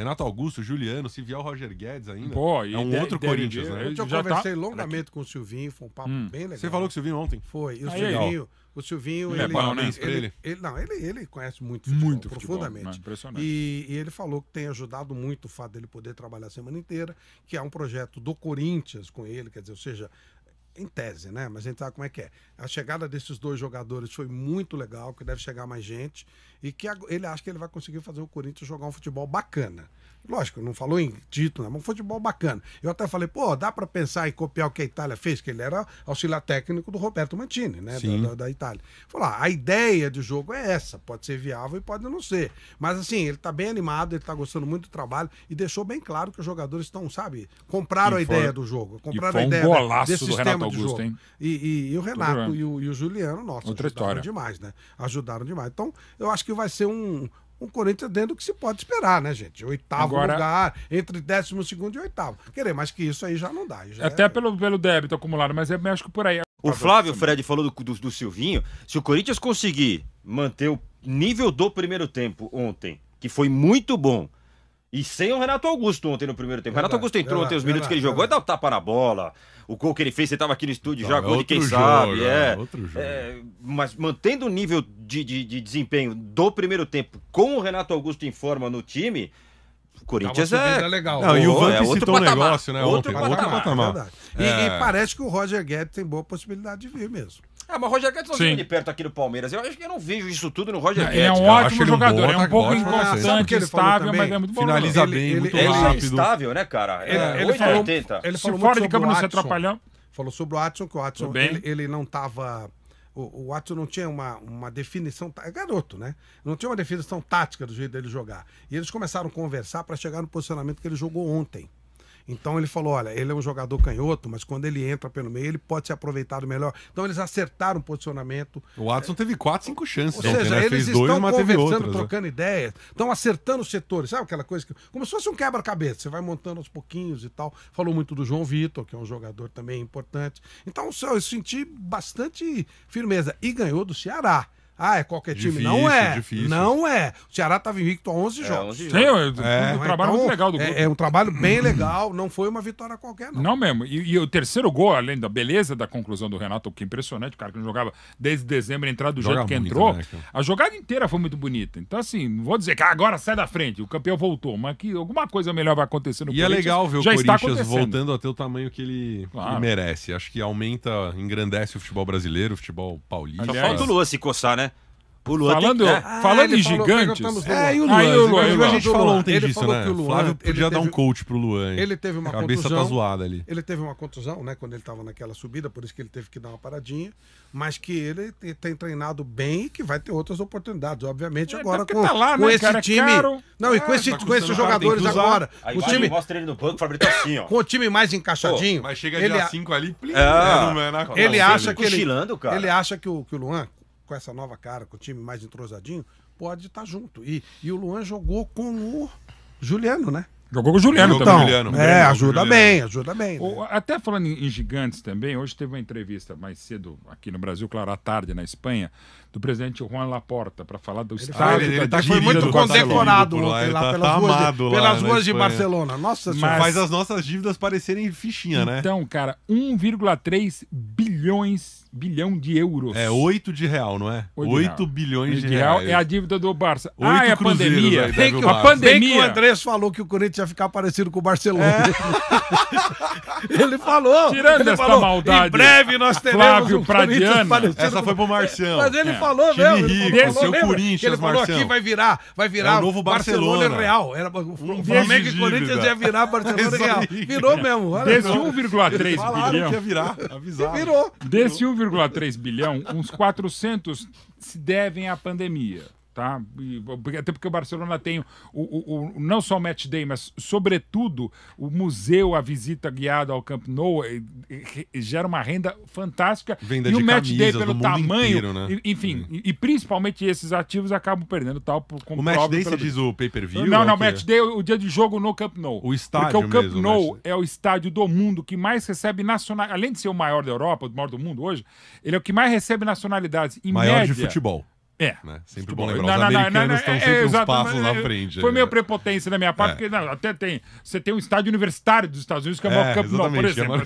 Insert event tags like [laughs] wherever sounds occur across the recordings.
Renato Augusto, Juliano, Civiel Roger Guedes ainda. Pô, é um de, outro de, Corinthians, de, né? Eu, eu tá conversei tá... longamente com o Silvinho, foi um papo hum. bem legal. Você falou com o Silvinho ontem? Foi. E o Silvinho. O Silvinho, ele, é ele, ele, ele, ele, não, ele, ele conhece muito futebol, muito futebol, profundamente. É impressionante. E, e, ele falou que tem ajudado muito o fato dele poder trabalhar a semana inteira, que é um projeto do Corinthians com ele, quer dizer, ou seja, em tese, né? Mas a gente sabe como é que é. A chegada desses dois jogadores foi muito legal, que deve chegar mais gente, e que ele acha que ele vai conseguir fazer o Corinthians jogar um futebol bacana. Lógico, não falou em título, né? mas um futebol bacana. Eu até falei, pô, dá para pensar em copiar o que a Itália fez, que ele era auxiliar técnico do Roberto Mantini, né? Da, da, da, Itália. Falar, ah, a ideia de jogo é essa, pode ser viável e pode não ser. Mas assim, ele tá bem animado, ele tá gostando muito do trabalho e deixou bem claro que os jogadores estão, sabe, compraram e a foi, ideia do jogo, compraram a ideia um golaço do sistema Renato sistema de Augusto, jogo. E, e, e, o Renato e o, e o, Juliano, nossa, Outra ajudaram história. demais, né? Ajudaram demais. Então, eu acho que vai ser um, um Corinthians dentro do que se pode esperar, né, gente? Oitavo Agora, lugar, entre décimo segundo e oitavo. Querer mais que isso aí já não dá. Já até é... pelo, pelo débito acumulado, mas é que por aí. O tá Flávio Fred falou do, do, do Silvinho. Se o Corinthians conseguir manter o nível do primeiro tempo ontem, que foi muito bom, e sem o Renato Augusto ontem no primeiro tempo. O Renato Augusto entrou ontem os minutos que ele jogou e dá o um tapa na bola. O gol que ele fez, você estava aqui no estúdio então, já, é gol de quem jogo, sabe. É, é, outro jogo. É, mas mantendo o nível de, de, de, desempenho do primeiro tempo com o Renato Augusto em forma no time, o Corinthians é, é. Legal. Não, e o Vamp é citou um negócio, né? Outro ontem. patamar. É outro patamar. E, e parece que o Roger Guedes tem boa possibilidade de vir mesmo. Ah, mas o Roger Guedes não tá Sim. de perto aqui no Palmeiras. Eu acho que eu não vejo isso tudo no Roger Guedes. Ele é um cara. ótimo jogador, um é um pouco inconstante, estável, mas é muito bom. Finaliza ele, bem, ele, muito ele é rápido. é estável, né, cara? Ele, é, é, ele 8, falou, 80. Ele falou Se fora de campo não é se atrapalhão. Falou sobre o Watson, que o Watson ele, ele não estava... O, o Watson não tinha uma, uma definição. Tá, é garoto, né? Não tinha uma definição tática do jeito dele jogar. E eles começaram a conversar para chegar no posicionamento que ele jogou ontem. Então ele falou: olha, ele é um jogador canhoto, mas quando ele entra pelo meio, ele pode ser aproveitado melhor. Então eles acertaram o posicionamento. O Watson é... teve quatro, cinco chances. Ou seja, eles Fez estão dois, conversando, outras, né? trocando né? ideias, estão acertando os setores. Sabe aquela coisa que. Como se fosse um quebra-cabeça, você vai montando aos pouquinhos e tal. Falou muito do João Vitor, que é um jogador também importante. Então, eu senti bastante firmeza. E ganhou do Ceará. Ah, é qualquer difícil, time. não é. Difícil. Não é. O Ceará estava invicto a 11 é, jogos. Sim, é, é, um trabalho então, muito legal do é, grupo. É, é um trabalho bem legal. Não foi uma vitória qualquer, não. Não mesmo. E, e, o terceiro gol, além da beleza da conclusão do Renato, que é impressionante, o cara que não jogava desde dezembro, entrar do Joga jeito que entrou. Né, a jogada inteira foi muito bonita. Então, assim, não vou dizer que agora sai da frente, o campeão voltou, mas que alguma coisa melhor vai acontecer no e Corinthians. E é legal ver o já Corinthians voltando até o tamanho que ele, claro. ele merece. Acho que aumenta, engrandece o futebol brasileiro, o futebol paulista. Só falta o Lua se coçar, né? O Luan falando tem... ah, falando em gigantes. É, e o Luan? Aí, o Luan, Luan, a gente falou ontem ele disso, falou né? Que o Luan, Flávio podia teve, dar um coach pro Luan. Ele teve uma cabeça contusão. Cabeça tá zoada ali. Ele teve uma contusão, né? Quando ele tava naquela subida, por isso que ele teve que dar uma paradinha. Mas que ele tem treinado bem e que vai ter outras oportunidades, obviamente, é, tá agora com, tá lá, com né, esse cara, é time. Caro. Não, e com, é, esse, tá com esses jogadores agora. Aí o time mostra ele no banco, Fabrício assim, ó. Com o time mais encaixadinho. Mas chega de 5 ali, é. né, né? Ele acha que ele. Ele acha que o Luan com essa nova cara, com o time mais entrosadinho, pode estar tá junto. E, e o Luan jogou com o Juliano, né? Jogou com o Juliano Jogou também. Juliano, é, ajuda Juliano. bem, ajuda bem. Né? O, até falando em, em gigantes também, hoje teve uma entrevista mais cedo aqui no Brasil, claro, à tarde na Espanha, do presidente Juan Laporta, para falar do ele estádio. Ele, tá ele foi muito condecorado lá, ele tá, pelas tá ruas, de, lá pelas ruas de Barcelona. Nossa Mas, Faz as nossas dívidas parecerem fichinha, né? Então, cara, 1,3 bilhão bilhões bilhão de euros. É 8 de real, não é? 8, 8 bilhões de, de real. É a dívida do Barça. Ah, é a pandemia. Aí, Tem que, a pandemia. Bem que o Andrés falou que o Corinthians ia ficar parecido com o Barcelona. É. [laughs] ele falou. Tirando ele essa falou, maldade. Em breve nós teremos Flávio um Pradiano. Essa foi pro Marciano. Mas ele é. falou Time mesmo. Rico, ele falou, seu lembra? Corinthians, ele falou aqui vai virar, vai virar é o novo Barcelona, Barcelona Real. Era o Flamengo e Corinthians ia virar Barcelona [laughs] Real. Virou mesmo. Desde 1,3 bilhão. virar. Virou. Desse 1,3 bilhão, uns 400 se devem à pandemia tá? Até porque o Barcelona tem o, o, o, não só o match day, mas sobretudo o museu, a visita guiada ao Camp Nou e, e, gera uma renda fantástica. Venda e o match day pelo tamanho, inteiro, né? enfim, uhum. e, principalmente esses ativos acabam perdendo tal por O match day você diz o pay-per-view? Não, não, o match day é o dia de jogo no Camp Nou. O estádio Porque o Camp mesmo, Nou é o estádio do mundo que mais recebe nacional, além de ser o maior da Europa, o maior do mundo hoje, ele é o que mais recebe nacionalidades em maior média. Maior de futebol. É. Né? Sempre bom lembrar. Não, Os não, estão é, sempre uns passos frente. Foi né? meio prepotência da minha parte, porque é. até tem. Você tem um estádio universitário dos Estados Unidos que é o maior é, campeonato, por é exemplo.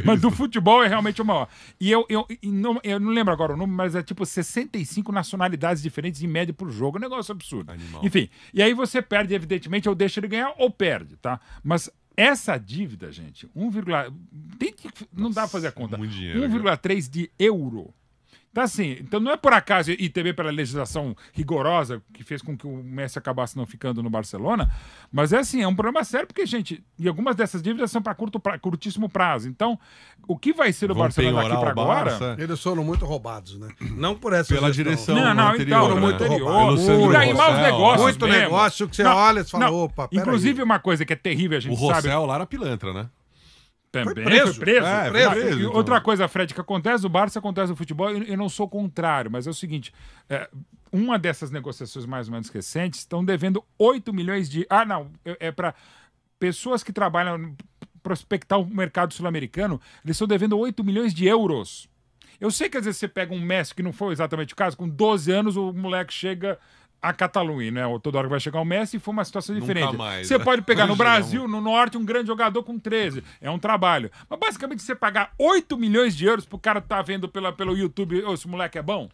[laughs] Mas do futebol é realmente o maior. E eu, eu, não, eu não lembro agora o número, mas é tipo 65 nacionalidades diferentes em média por jogo. Um negócio absurdo. Animal. Enfim. E aí você perde, evidentemente, ou deixa ele ganhar ou perde, tá? Mas essa dívida, gente, 1, tem que, não Nossa, dá pra fazer a conta. 1,3 de euro então, assim, então não é por acaso, e também pela legislação rigorosa que fez com que o Messi acabasse não ficando no Barcelona, mas é assim, é um problema sério, porque, gente, e algumas dessas dívidas são para curto pra, curtíssimo prazo. Então, o que vai ser o Vão Barcelona daqui para agora. Eles foram muito roubados, né? Não por essa Pela direção. Não, não, anterior, então. Né? Muito anterior. Pelo e daí maus negócios. Muito mesmo. negócio que você não, olha e fala, não, opa, Inclusive, aí. uma coisa que é terrível, a gente o sabe. O Rossel lá era pilantra, né? Também foi preso. Foi preso. Ah, é, preso. preso então. Outra coisa, Fred, que acontece no Barça, acontece no futebol, eu, eu não sou contrário, mas é o seguinte: é, uma dessas negociações mais ou menos recentes estão devendo 8 milhões de. Ah, não, é, é para pessoas que trabalham prospectar o mercado sul-americano, eles estão devendo 8 milhões de euros. Eu sei que às vezes você pega um Messi, que não foi exatamente o caso, com 12 anos o moleque chega a Catalunha, né? Toda hora que vai chegar o Messi foi uma situação diferente. Mais, você né? pode pegar no Brasil, no Norte, um grande jogador com 13. É um trabalho. Mas basicamente você pagar 8 milhões de euros pro cara que tá vendo pela, pelo YouTube, oh, esse moleque é bom?